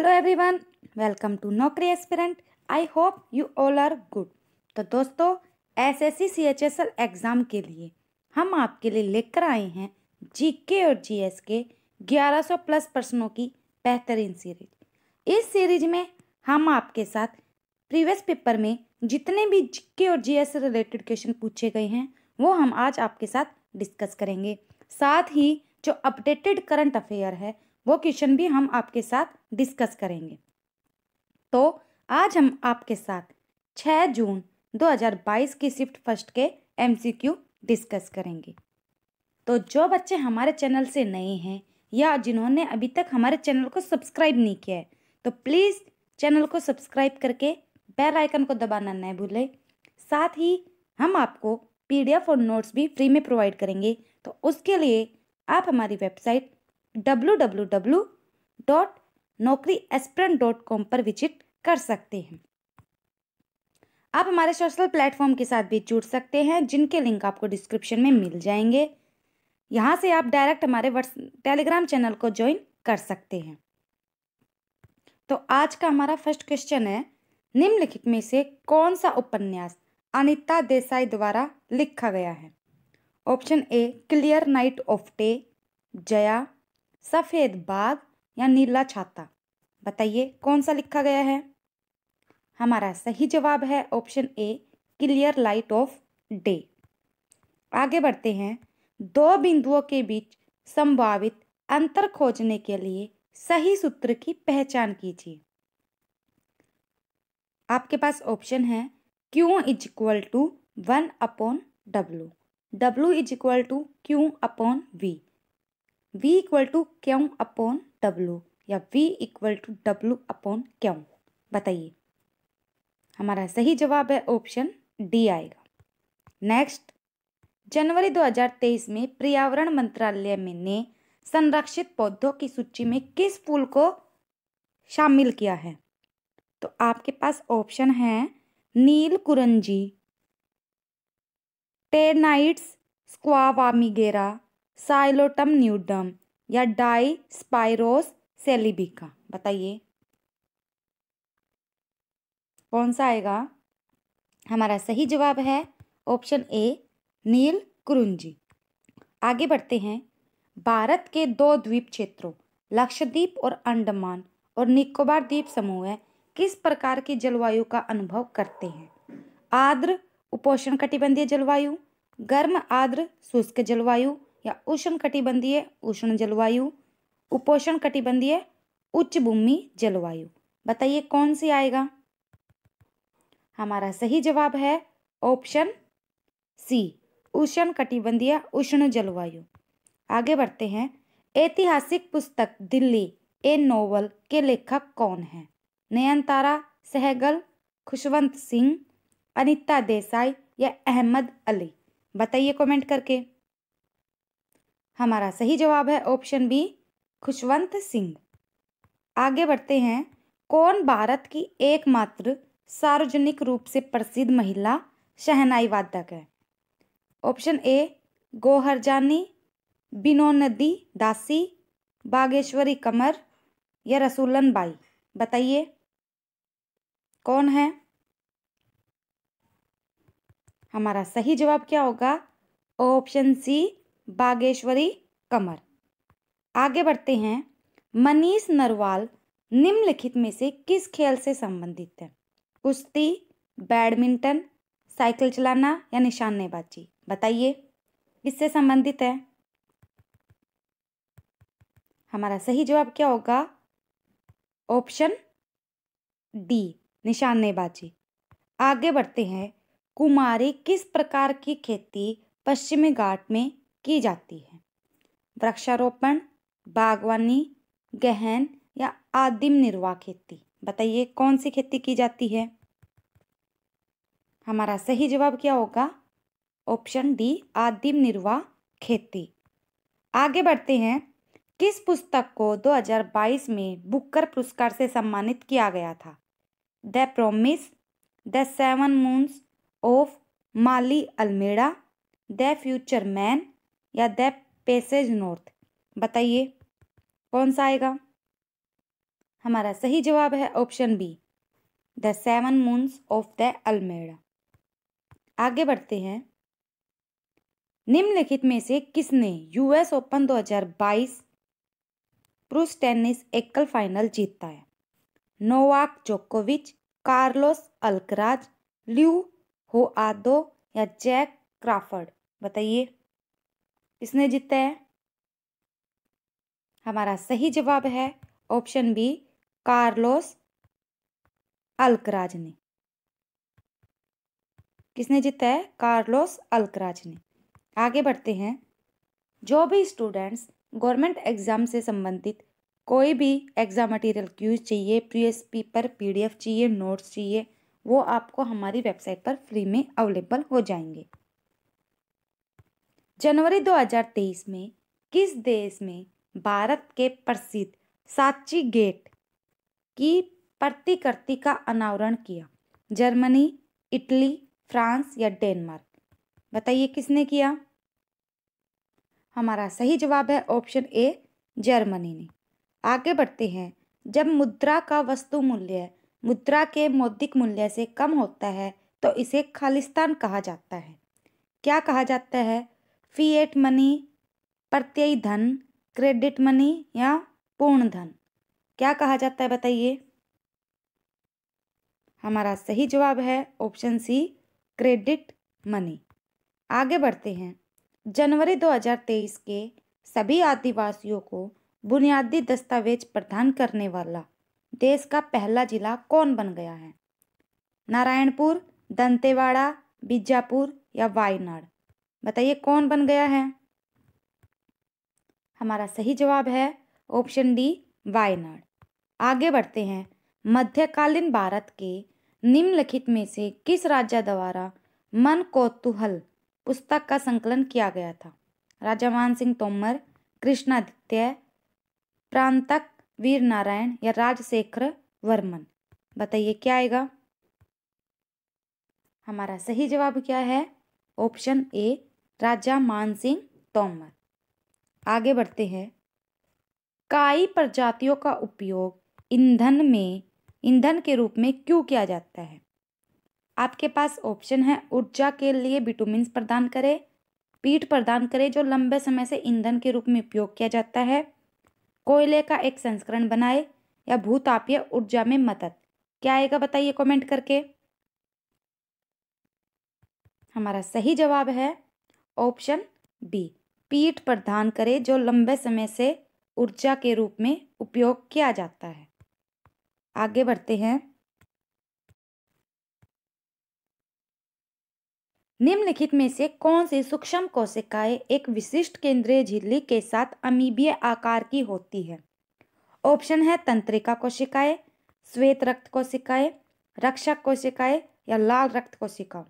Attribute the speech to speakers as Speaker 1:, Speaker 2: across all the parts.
Speaker 1: Hello everyone welcome to Naukri aspirant I hope you all are good तो दोस्तों S S C C H S L exam के लिए हम आपके लिए लेकर आए हैं जीके और जी एस के ग्यारह सौ प्लस प्रश्नों की बेहतरीन सीरीज इस सीरीज में हम आपके साथ प्रीवियस पेपर में जितने भी जीके और जी एस से रिलेटेड क्वेश्चन पूछे गए हैं वो हम आज आपके साथ डिस्कस करेंगे साथ ही जो अपडेटेड करंट अफेयर है वो क्वेश्चन भी हम आपके साथ डिस्कस करेंगे तो आज हम आपके साथ 6 जून 2022 की शिफ्ट फर्स्ट के एमसीक्यू डिस्कस करेंगे तो जो बच्चे हमारे चैनल से नए हैं या जिन्होंने अभी तक हमारे चैनल को सब्सक्राइब नहीं किया है तो प्लीज़ चैनल को सब्सक्राइब करके बेल आइकन को दबाना न भूलें साथ ही हम आपको पीडीएफ और नोट्स भी फ्री में प्रोवाइड करेंगे तो उसके लिए आप हमारी website W W W dot Naukri dot com पर विजिट कर सकते हैं आप हमारे सोशल प्लेटफॉर्म के साथ भी जुड़ सकते हैं जिनके लिंक आपको डिस्क्रिप्शन में मिल जाएंगे यहाँ से आप डायरेक्ट हमारे टेलीग्राम चैनल को ज्वाइन कर सकते हैं तो आज का हमारा फर्स्ट क्वेश्चन है निम्नलिखित में से कौन सा उपन्यास अनिता देसाई द्वारा लिखा गया है option A clear night of day Jaya सफ़ेद बाघ या नीला छाता बताइए कौन सा लिखा गया है हमारा सही जवाब है option A clear light of day आगे बढ़ते हैं दो बिंदुओं के बीच संभावित अंतर खोजने के लिए सही सूत्र की पहचान कीजिए आपके पास ऑप्शन है Q is equal to one upon W W is equal to Q upon V v equal to Q upon w या v equal to w upon Q बताइए हमारा सही जवाब है ऑप्शन डी आएगा नेक्स्ट जनवरी 2023 में पर्यावरण मंत्रालय में ने संरक्षित पौधों की सूची में किस फूल को शामिल किया है तो आपके पास ऑप्शन है नील कुरंजी टेनाइट्स स्क्वावामिगेरा साइलोटम न्यूडम या डाई स्पाइरोस सेलिबिका बताइए कौन सा आएगा हमारा सही जवाब है ऑप्शन ए नील कुरुंजी आगे बढ़ते हैं भारत के दो द्वीप क्षेत्रों लक्षद्वीप और अंडमान और निकोबार द्वीप समूह किस प्रकार की जलवायु का अनुभव करते हैं आर्द्र उपोषण कटिबंधीय जलवायु गर्म आर्द्र शुष्क जलवायु या उष्ण कटिबंधीय उष्ण जलवायु उपोषण कटिबंधीय उच्च भूमि जलवायु बताइए कौन सी आएगा हमारा सही जवाब है ऑप्शन सी उष्ण कटिबंधीय उष्ण जलवायु आगे बढ़ते हैं ऐतिहासिक पुस्तक दिल्ली ए नोवल के लेखक कौन नयन नयनतारा सहगल खुशवंत सिंह अनिता देसाई या अहमद अली बताइए कमेंट करके हमारा सही जवाब है ऑप्शन बी खुशवंत सिंह आगे बढ़ते हैं कौन भारत की एकमात्र सार्वजनिक रूप से प्रसिद्ध महिला शहनाई वादक है ऑप्शन ए गोहरजानी बिनोनदी दासी बागेश्वरी कमर या रसूलन बाई बताइए कौन है हमारा सही जवाब क्या होगा ऑप्शन सी बागेश्वरी कमर आगे बढ़ते हैं मनीष नरवाल निम्नलिखित में से किस खेल से संबंधित है कुश्ती बैडमिंटन साइकिल चलाना या निशानेबाजी बताइए इससे संबंधित है हमारा सही जवाब क्या होगा ऑप्शन डी निशानेबाजी आगे बढ़ते हैं कुमारी किस प्रकार की खेती पश्चिमी घाट में की जाती है वृक्षारोपण बागवानी गहन या आदिम निर्वाह खेती बताइए कौन सी खेती की जाती है हमारा सही जवाब क्या होगा ऑप्शन डी आदिम निर्वाह खेती आगे बढ़ते हैं किस पुस्तक को 2022 में बुकर पुरस्कार से सम्मानित किया गया था the promise the seven moons of Maali Almeida the future man या द पैसेज नॉर्थ बताइए कौन सा आएगा हमारा सही जवाब है option B the seven moons of the Almeida आगे बढ़ते हैं निम्नलिखित में से किसने यूएस ओपन 2022 पुरुष टेनिस एकल फाइनल जीता है नोवाक जोकोविच कार्लोस अलकराज ल्यू होआदो या जैक क्राफर्ड बताइए किसने जीता है हमारा सही जवाब है ऑप्शन बी कार्लोस अल्कराज ने किसने जीता है कार्लोस अल्कराज ने आगे बढ़ते हैं जो भी स्टूडेंट्स गवर्नमेंट एग्ज़ाम से संबंधित कोई भी एग्ज़ाम मटेरियल क्यूज चाहिए प्रीवियस पेपर पीडीएफ चाहिए नोट्स चाहिए वो आपको हमारी वेबसाइट पर फ्री में अवेलेबल हो जाएंगे जनवरी 2023 में किस देश में भारत के प्रसिद्ध साची गेट की प्रतिकृति का अनावरण किया जर्मनी इटली फ्रांस या डेनमार्क बताइए किसने किया हमारा सही जवाब है ऑप्शन ए जर्मनी ने आगे बढ़ते हैं जब मुद्रा का वस्तु मूल्य मुद्रा के मौद्रिक मूल्य से कम होता है तो इसे खालिस्तान कहा जाता है क्या कहा जाता है फिएट मनी प्रत्ययी धन क्रेडिट मनी या पूर्ण धन क्या कहा जाता है बताइए हमारा सही जवाब है ऑप्शन सी क्रेडिट मनी आगे बढ़ते हैं जनवरी 2023 के सभी आदिवासियों को बुनियादी दस्तावेज प्रदान करने वाला देश का पहला जिला कौन बन गया है नारायणपुर दंतेवाड़ा बीजापुर या वायनाड बताइए कौन बन गया है हमारा सही जवाब है ऑप्शन डी वायनाड आगे बढ़ते हैं मध्यकालीन भारत के निम्नलिखित में से किस राज्य द्वारा मन कौतूहल पुस्तक का संकलन किया गया था राजा मान सिंह तोमर कृष्णादित्य प्रांतक वीर नारायण या राजशेखर वर्मन बताइए क्या आएगा हमारा सही जवाब क्या है ऑप्शन ए राजा मानसिंह तोमर आगे बढ़ते हैं काई प्रजातियों का उपयोग ईंधन में ईंधन के रूप में क्यों किया जाता है आपके पास ऑप्शन है ऊर्जा के लिए विटामिन प्रदान करें पीठ प्रदान करें जो लंबे समय से ईंधन के रूप में उपयोग किया जाता है कोयले का एक संस्करण बनाए या भूतापीय ऊर्जा में मदद क्या आएगा बताइए कमेंट करके हमारा सही जवाब है ऑप्शन बी पीठ प्रदान करे जो लंबे समय से ऊर्जा के रूप में उपयोग किया जाता है आगे बढ़ते हैं निम्नलिखित में से कौन सी सूक्ष्म कोशिकाएं एक विशिष्ट केंद्रीय झिल्ली के साथ अमीबीय आकार की होती है ऑप्शन है तंत्रिका कोशिकाएं श्वेत रक्त कोशिकाएं रक्षक कोशिकाएं या लाल रक्त कोशिका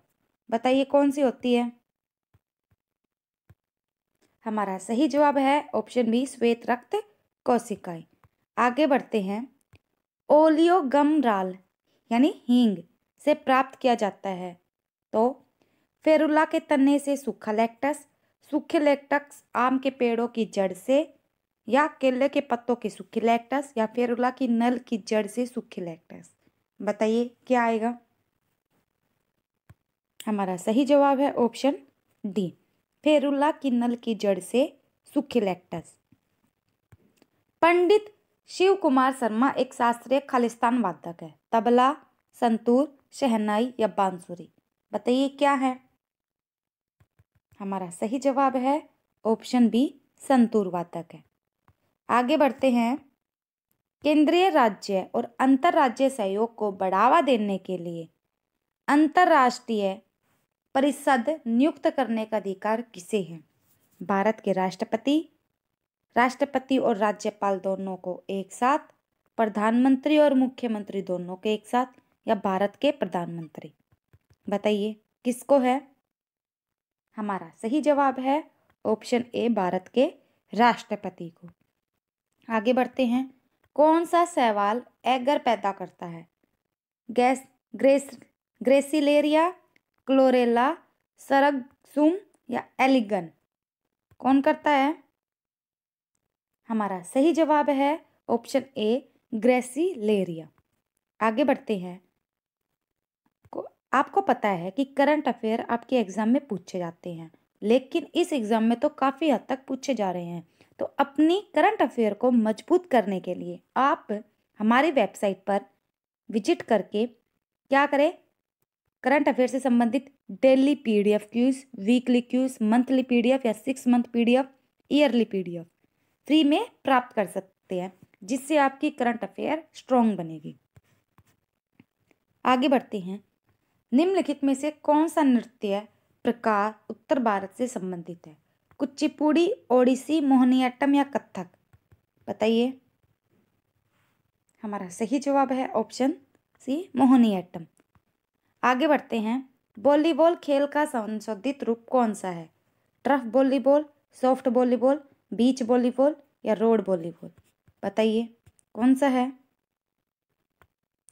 Speaker 1: बताइए कौन सी होती है हमारा सही जवाब है ऑप्शन बी श्वेत रक्त कोशिकाएं आगे बढ़ते हैं ओलियोगमराल यानी हींग से प्राप्त किया जाता है तो फेरुला के तने से सूखा लेक्टस सूखे लेक्टस आम के पेड़ों की जड़ से या केले के पत्तों के सूखे लेक्टस या फेरुला की नल की जड़ से सूखे लेक्टस बताइए क्या आएगा हमारा सही जवाब है ऑप्शन डी फेरुला किन्नल की जड़ से सूखे लेक्टस पंडित शिव कुमार शर्मा एक शास्त्रीय खालिस्तान वादक है तबला संतूर शहनाई या बांसुरी बताइए क्या है हमारा सही जवाब है ऑप्शन बी संतूर वादक है आगे बढ़ते हैं केंद्रीय राज्य और अंतर्राज्य सहयोग को बढ़ावा देने के लिए अंतर्राष्ट्रीय परिषद नियुक्त करने का अधिकार किसे है भारत के राष्ट्रपति राष्ट्रपति और राज्यपाल दोनों को एक साथ प्रधानमंत्री और मुख्यमंत्री दोनों के एक साथ या भारत के प्रधानमंत्री बताइए किसको है हमारा सही जवाब है ऑप्शन ए भारत के राष्ट्रपति को आगे बढ़ते हैं कौन सा सवाल एगर पैदा करता है गैस ग्रेस ग्रेसिलेरिया क्लोरेला सरगसुम या एलिगन कौन करता है हमारा सही जवाब है ऑप्शन ए ग्रेसी लेरिया आगे बढ़ते हैं आपको पता है कि करंट अफेयर आपके एग्ज़ाम में पूछे जाते हैं लेकिन इस एग्ज़ाम में तो काफ़ी हद तक पूछे जा रहे हैं तो अपनी करंट अफेयर को मजबूत करने के लिए आप हमारी वेबसाइट पर विजिट करके क्या करें करंट अफेयर से संबंधित daily PDF quiz weekly quiz monthly PDF या six month PDF yearly PDF free में प्राप्त कर सकते हैं जिससे आपकी करंट अफेयर स्ट्रॉन्ग बनेगी आगे बढ़ते हैं निम्नलिखित में से कौन सा नृत्य प्रकार उत्तर भारत से संबंधित है कुचिपुड़ी ओडिसी मोहनीअट्टम या कथक बताइए हमारा सही जवाब है ऑप्शन सी मोहनीअट्टम आगे बढ़ते हैं वॉलीबॉल खेल का संशोधित रूप कौन सा है turf volleyball soft volleyball beach volleyball या रोड वॉलीबॉल बताइए कौन सा है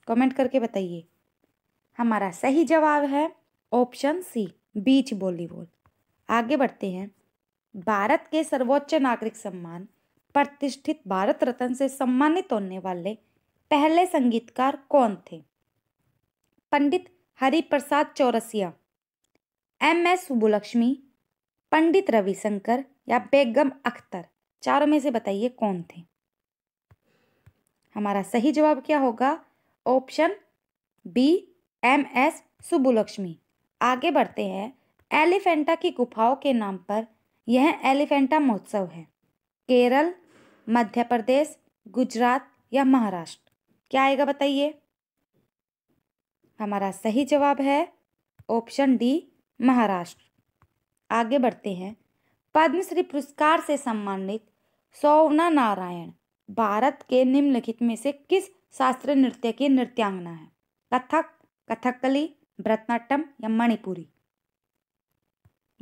Speaker 1: कमेंट करके बताइए हमारा सही जवाब है ऑप्शन सी बीच वॉलीबॉल आगे बढ़ते हैं भारत के सर्वोच्च नागरिक सम्मान प्रतिष्ठित भारत रत्न से सम्मानित होने वाले पहले संगीतकार कौन थे पंडित हरिप्रसाद चौरसिया एम एस सुबुलक्ष्मी पंडित रविशंकर या बेगम अख्तर चारों में से बताइए कौन थे हमारा सही जवाब क्या होगा option B M S Subbulakshmi आगे बढ़ते हैं एलिफेंटा की गुफाओं के नाम पर यह एलिफेंटा महोत्सव है केरल मध्य प्रदेश गुजरात या महाराष्ट्र क्या आएगा बताइए हमारा सही जवाब है ऑप्शन डी महाराष्ट्र आगे बढ़ते हैं पद्मश्री पुरस्कार से सम्मानित सोवना नारायण भारत के निम्नलिखित में से किस शास्त्रीय नृत्य की नृत्यांगना है कथक कथकली भरतनाट्यम या मणिपुरी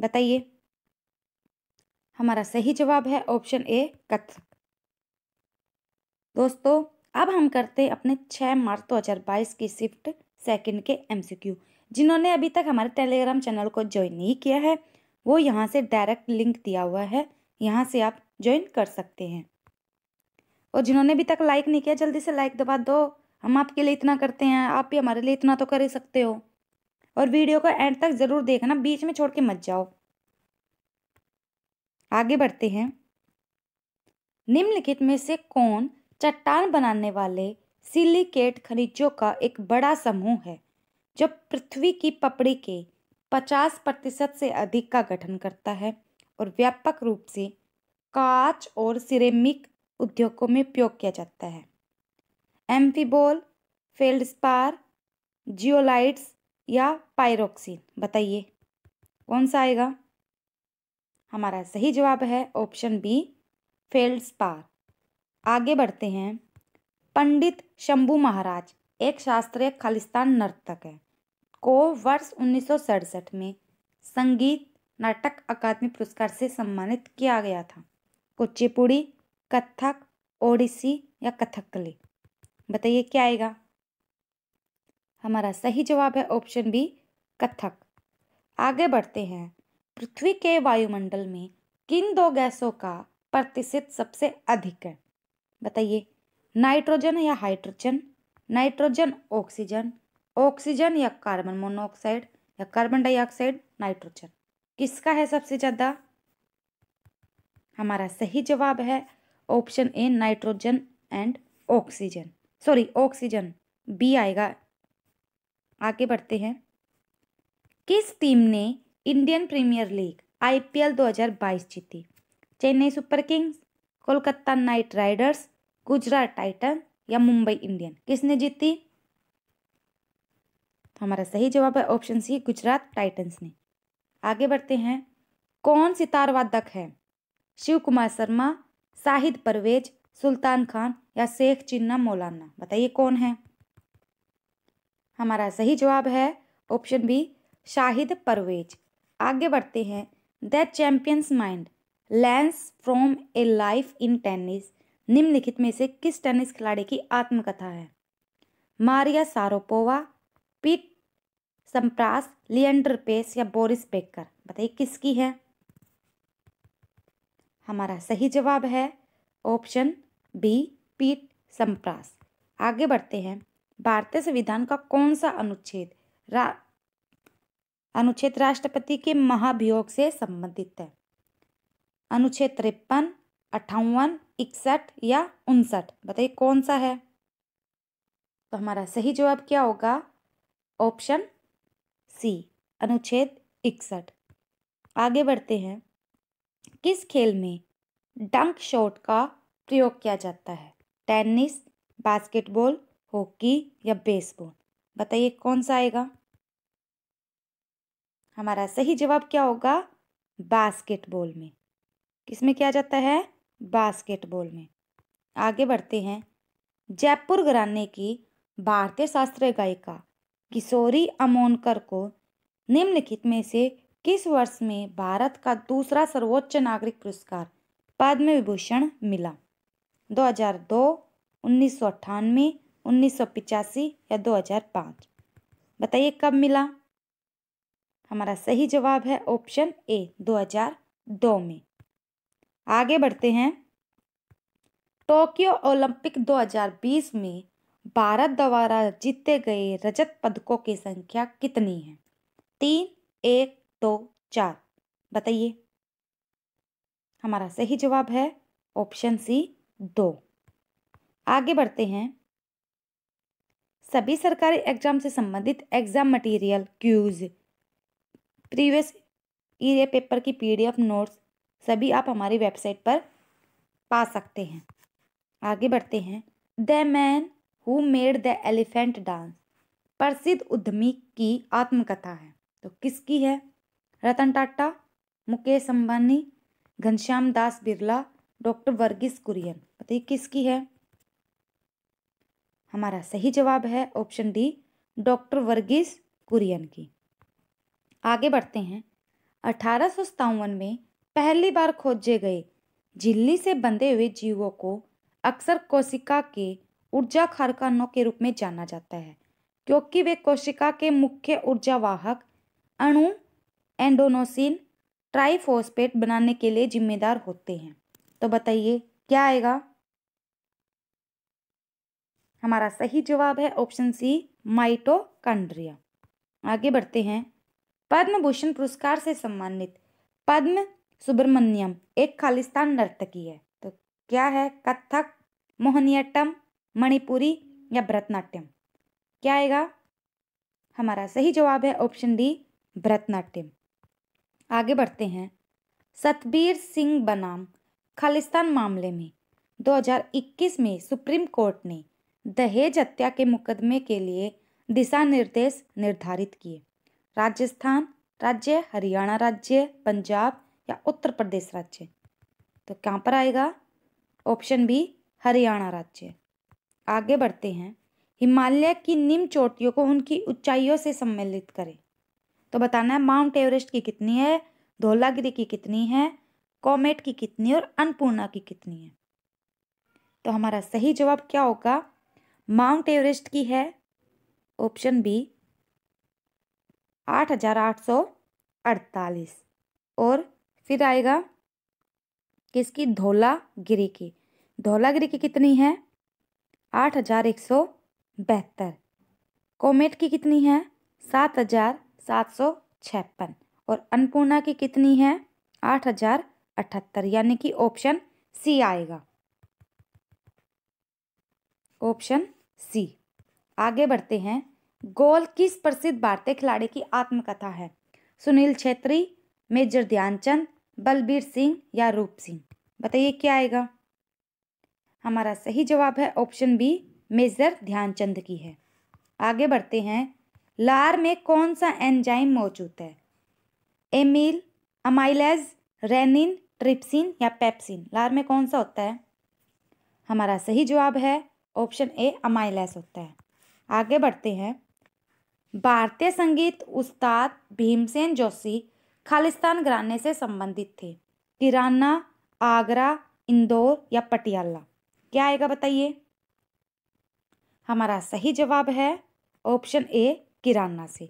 Speaker 1: बताइए हमारा सही जवाब है ऑप्शन ए कथक दोस्तों अब हम करते हैं अपने 6 मार्च 2022 की शिफ्ट सेकंड के एमसीक्यू जिन्होंने अभी तक हमारे टेलीग्राम चैनल को ज्वाइन नहीं किया है वो यहाँ से डायरेक्ट लिंक दिया हुआ है यहाँ से आप ज्वाइन कर सकते हैं और जिन्होंने अभी तक लाइक नहीं किया जल्दी से लाइक दबा दो हम आपके लिए इतना करते हैं आप भी हमारे लिए इतना तो कर ही सकते हो और वीडियो को एंड तक ज़रूर देखना बीच में छोड़ के मत जाओ आगे बढ़ते हैं निम्नलिखित में से कौन चट्टान बनाने वाले सिलिकेट खनिजों का एक बड़ा समूह है जो पृथ्वी की पपड़ी के 50 प्रतिशत से अधिक का गठन करता है और व्यापक रूप से कांच और सिरेमिक उद्योगों में उपयोग किया जाता है एम्फीबोल फेल्डस्पार जियोलाइट्स या पायरोक्सिन बताइए कौन सा आएगा हमारा सही जवाब है ऑप्शन बी फेल्डस्पार आगे बढ़ते हैं पंडित शंभू महाराज एक शास्त्रीय खालिस्तान नर्तक है को वर्ष उन्नीस में संगीत नाटक अकादमी पुरस्कार से सम्मानित किया गया था कुचिपुड़ी कथक ओडिसी या कथकली बताइए क्या आएगा हमारा सही जवाब है ऑप्शन बी कथक आगे बढ़ते हैं पृथ्वी के वायुमंडल में किन दो गैसों का प्रतिशत सबसे अधिक है बताइए नाइट्रोजन या हाइड्रोजन नाइट्रोजन ऑक्सीजन ऑक्सीजन या कार्बन मोनोऑक्साइड या कार्बन डाइऑक्साइड नाइट्रोजन किसका है सबसे ज़्यादा हमारा सही जवाब है option A nitrogen and oxygen sorry oxygen B आएगा आगे बढ़ते हैं किस टीम ने इंडियन प्रीमियर लीग आईपीएल 2022 जीती Chennai super kings Kolkata knight riders Gujarat titan या मुंबई इंडियन किसने जीती हमारा सही जवाब है ऑप्शन सी गुजरात टाइटन्स ने आगे बढ़ते हैं कौन सितारवादक है शिव कुमार शर्मा शाहिद परवेज सुल्तान खान या शेख चिन्ना मौलाना बताइए कौन है हमारा सही जवाब है ऑप्शन बी शाहिद परवेज आगे बढ़ते हैं the champion's mind lessons from a life in tennis निम्नलिखित में से किस टेनिस खिलाड़ी की आत्मकथा है Maria Sharapova Pete Sampras Leander Paes या बोरिस बेकर बताइए किसकी है हमारा सही जवाब है ऑप्शन बी पीट संप्रास आगे बढ़ते हैं भारतीय संविधान का कौन सा अनुच्छेद रा अनुच्छेद राष्ट्रपति के महाभियोग से संबंधित है अनुच्छेद तिरपन अट्ठावन इकसठ या उनसठ बताइए कौन सा है तो हमारा सही जवाब क्या होगा ऑप्शन सी अनुच्छेद इकसठ आगे बढ़ते हैं किस खेल में डंक शॉट का प्रयोग किया जाता है टेनिस बास्केटबॉल हॉकी या बेसबॉल बताइए कौन सा आएगा हमारा सही जवाब क्या होगा बास्केटबॉल में किसमें किया जाता है बास्केटबॉल में आगे बढ़ते हैं जयपुर घराने की भारतीय शास्त्रीय गायिका किशोरी अमोनकर को निम्नलिखित में से किस वर्ष में भारत का दूसरा सर्वोच्च नागरिक पुरस्कार पद्म विभूषण मिला 2002, उन्नीस सौ अट्ठानवे उन्नीस सौ पिचासी या 2005 बताइए कब मिला हमारा सही जवाब है ऑप्शन ए 2002 में आगे बढ़ते हैं टोक्यो ओलंपिक 2020 में भारत द्वारा जीते गए रजत पदकों की संख्या कितनी है तीन एक दो चार बताइए हमारा सही जवाब है ऑप्शन सी दो आगे बढ़ते हैं सभी सरकारी एग्जाम से संबंधित exam material quiz previous year paper की पीडीएफ नोट्स सभी आप हमारी वेबसाइट पर पा सकते हैं आगे बढ़ते हैं the man who made the elephant dance प्रसिद्ध उद्यमी की आत्मकथा है तो किसकी है रतन टाटा मुकेश अंबानी घनश्याम दास बिरला डॉक्टर वर्गीस कुरियन बताइए किसकी है हमारा सही जवाब है option D doctor Verghese Kurien की आगे बढ़ते हैं अठारह में पहली बार खोजे गए झिल्ली से बंधे हुए जीवों को अक्सर कोशिका के ऊर्जा खारकानों के रूप में जाना जाता है क्योंकि वे कोशिका के मुख्य वाहक अणु एंडोनोसिन ट्राइफोस्पेट बनाने के लिए जिम्मेदार होते हैं तो बताइए क्या आएगा हमारा सही जवाब है ऑप्शन सी माइटोकांड्रिया आगे बढ़ते हैं पद्म भूषण पुरस्कार से सम्मानित पद्म सुब्रमण्यम एक खालिस्तान नर्तकी है तो क्या है कथक मोहनियट्टम मणिपुरी या भरतनाट्यम क्या आएगा हमारा सही जवाब है ऑप्शन डी भरतनाट्यम आगे बढ़ते हैं सतबीर सिंह बनाम खालिस्तान मामले में 2021 में सुप्रीम कोर्ट ने दहेज हत्या के मुकदमे के लिए दिशा निर्देश निर्धारित किए राजस्थान राज्य हरियाणा राज्य पंजाब या उत्तर प्रदेश राज्य तो कहाँ पर आएगा ऑप्शन बी हरियाणा राज्य आगे बढ़ते हैं हिमालय की निम्न चोटियों को उनकी ऊंचाइयों से सम्मिलित करें तो बताना है माउंट एवरेस्ट की कितनी है धोलागिरी की कितनी है कॉमेट की कितनी और अन्नपूर्णा की कितनी है तो हमारा सही जवाब क्या होगा माउंट एवरेस्ट की है ऑप्शन बी आठ हजार आठ सौ अड़तालीस और फिर आएगा किसकी धौलागिरी की धौलागिरी की कितनी है आठ हजार एक सौ बहत्तर कोमेट की कितनी है सात हजार सात सौ छप्पन और अन्नपूर्णा की कितनी है आठ हजार अठहत्तर यानी कि ऑप्शन सी आएगा ऑप्शन सी आगे बढ़ते हैं गोल किस प्रसिद्ध भारतीय खिलाड़ी की आत्मकथा है सुनील छेत्री मेजर ध्यानचंद बलबीर सिंह या रूप सिंह बताइए क्या आएगा हमारा सही जवाब है ऑप्शन बी मेजर ध्यानचंद की है आगे बढ़ते हैं लार में कौन सा एंजाइम मौजूद है एमिल अमाइलेज रेनिन ट्रिप्सिन या पेप्सिन लार में कौन सा होता है हमारा सही जवाब है ऑप्शन ए अमाइलेस होता है आगे बढ़ते हैं भारतीय संगीत उस्ताद भीमसेन जोशी खालिस्तान घराने से संबंधित थे किराना आगरा इंदौर या पटियाला क्या आएगा बताइए हमारा सही जवाब है ऑप्शन ए किराना से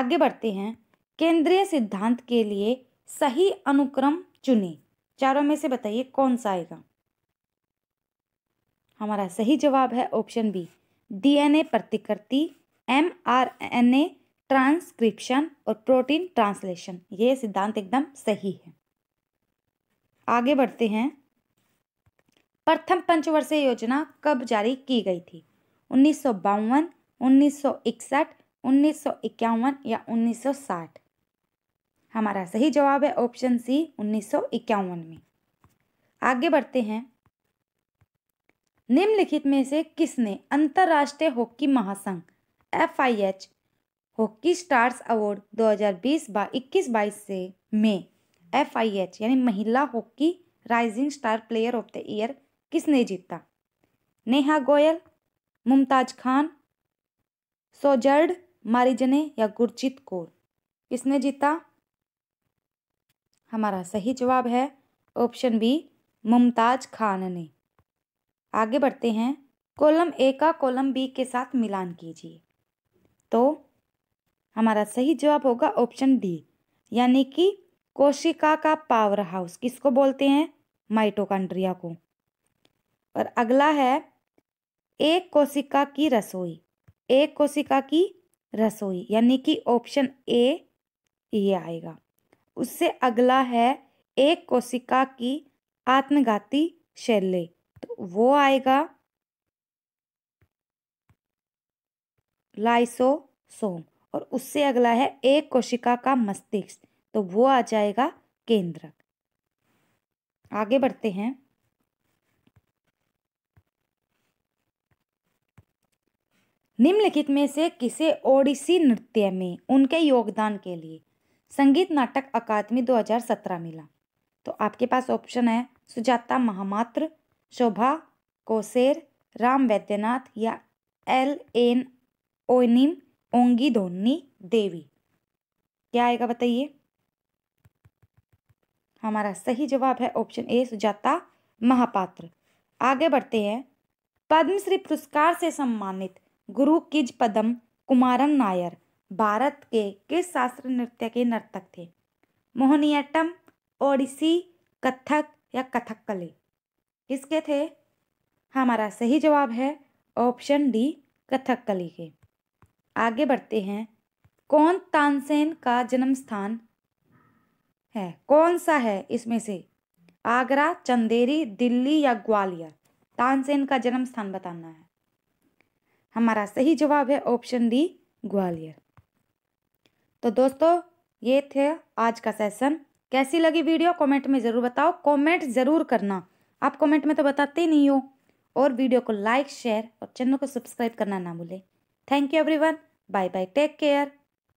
Speaker 1: आगे बढ़ते हैं केंद्रीय सिद्धांत के लिए सही अनुक्रम चुने चारों में से बताइए कौन सा आएगा हमारा सही जवाब है ऑप्शन बी डीएनए प्रतिकृति एमआरएनए ट्रांसक्रिप्शन और प्रोटीन ट्रांसलेशन ये सिद्धांत एकदम सही है आगे बढ़ते हैं प्रथम पंचवर्षीय योजना कब जारी की गई थी उन्नीस सौ बावन उन्नीस सौ इकसठ उन्नीस सौ इक्यावन या उन्नीस सौ साठ हमारा सही जवाब है ऑप्शन सी उन्नीस सौ इक्यावन में आगे बढ़ते हैं निम्नलिखित में से किसने अंतर्राष्ट्रीय हॉकी महासंघ F I H hockey stars award 2020 बा इक्कीस बाईस से में एफ आई एच यानी महिला hockey rising star player of the year किसने जीता नेहा गोयल मुमताज खान सोजर्ड मारिजने या गुरजीत कौर किसने जीता हमारा सही जवाब है ऑप्शन बी मुमताज खान ने आगे बढ़ते हैं कॉलम ए का कॉलम बी के साथ मिलान कीजिए तो हमारा सही जवाब होगा ऑप्शन डी यानी कि कोशिका का पावर हाउस किसको बोलते हैं माइटोकांड्रिया को और अगला है एक कोशिका की रसोई एक कोशिका की रसोई यानी कि ऑप्शन ए ये आएगा उससे अगला है एक कोशिका की आत्मघाती शैले तो वो आएगा लाइसोसोम और उससे अगला है एक कोशिका का मस्तिष्क तो वो आ जाएगा केंद्रक आगे बढ़ते हैं निम्नलिखित में से किसे ओडिसी नृत्य में उनके योगदान के लिए संगीत नाटक अकादमी 2017 मिला तो आपके पास ऑप्शन है सुजाता महामात्र शोभा कोसेर राम वैद्यनाथ या एल एन ओनिम ओंगी धोनी देवी क्या आएगा बताइए हमारा सही जवाब है ऑप्शन ए सुजाता महापात्र आगे बढ़ते हैं पद्मश्री पुरस्कार से सम्मानित गुरु किज पदम कुमारन नायर भारत के किस शास्त्रीय नृत्य के नर्तक थे मोहनियाटम ओडिसी कथक या कथकली किसके थे हमारा सही जवाब है ऑप्शन डी कथकली के आगे बढ़ते हैं कौन तानसेन का जन्म स्थान है कौन सा है इसमें से आगरा चंदेरी दिल्ली या ग्वालियर तानसेन का जन्म स्थान बताना है हमारा सही जवाब है ऑप्शन डी ग्वालियर तो दोस्तों ये थे आज का सेशन कैसी लगी वीडियो कमेंट में ज़रूर बताओ कमेंट ज़रूर करना आप कमेंट में तो बताते नहीं हो और वीडियो को लाइक शेयर और चैनल को सब्सक्राइब करना ना भूलें Thank you everyone. Bye bye. Take care.